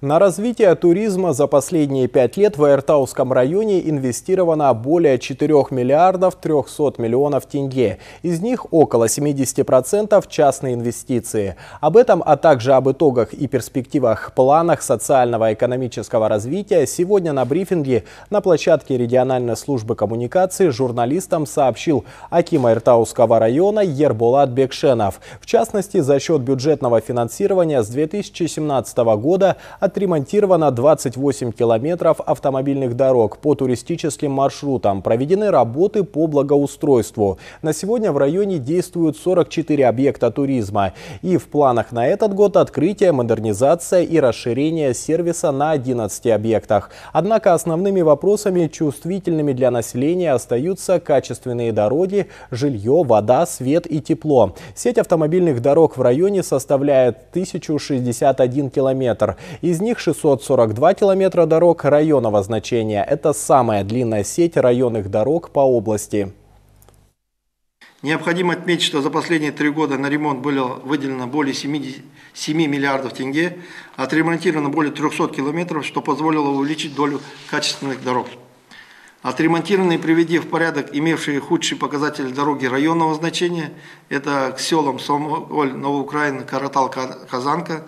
На развитие туризма за последние пять лет в Айртауском районе инвестировано более 4 миллиардов 300 миллионов тенге. Из них около 70% частные инвестиции. Об этом, а также об итогах и перспективах планах социального и экономического развития сегодня на брифинге на площадке региональной службы коммуникации журналистам сообщил Аким Айртауского района Ербулат Бекшенов. В частности, за счет бюджетного финансирования с 2017 года от отремонтировано 28 километров автомобильных дорог по туристическим маршрутам. Проведены работы по благоустройству. На сегодня в районе действуют 44 объекта туризма. И в планах на этот год открытие, модернизация и расширение сервиса на 11 объектах. Однако основными вопросами, чувствительными для населения, остаются качественные дороги, жилье, вода, свет и тепло. Сеть автомобильных дорог в районе составляет 1061 километр. Из из них 642 километра дорог районного значения. Это самая длинная сеть районных дорог по области. Необходимо отметить, что за последние три года на ремонт было выделено более 70, 7 миллиардов тенге, а отремонтировано более 300 километров, что позволило увеличить долю качественных дорог. отремонтированные приведи в порядок имевшие худшие показатели дороги районного значения, это к селам Сомоль, Новоукраина, Каратал, Казанка,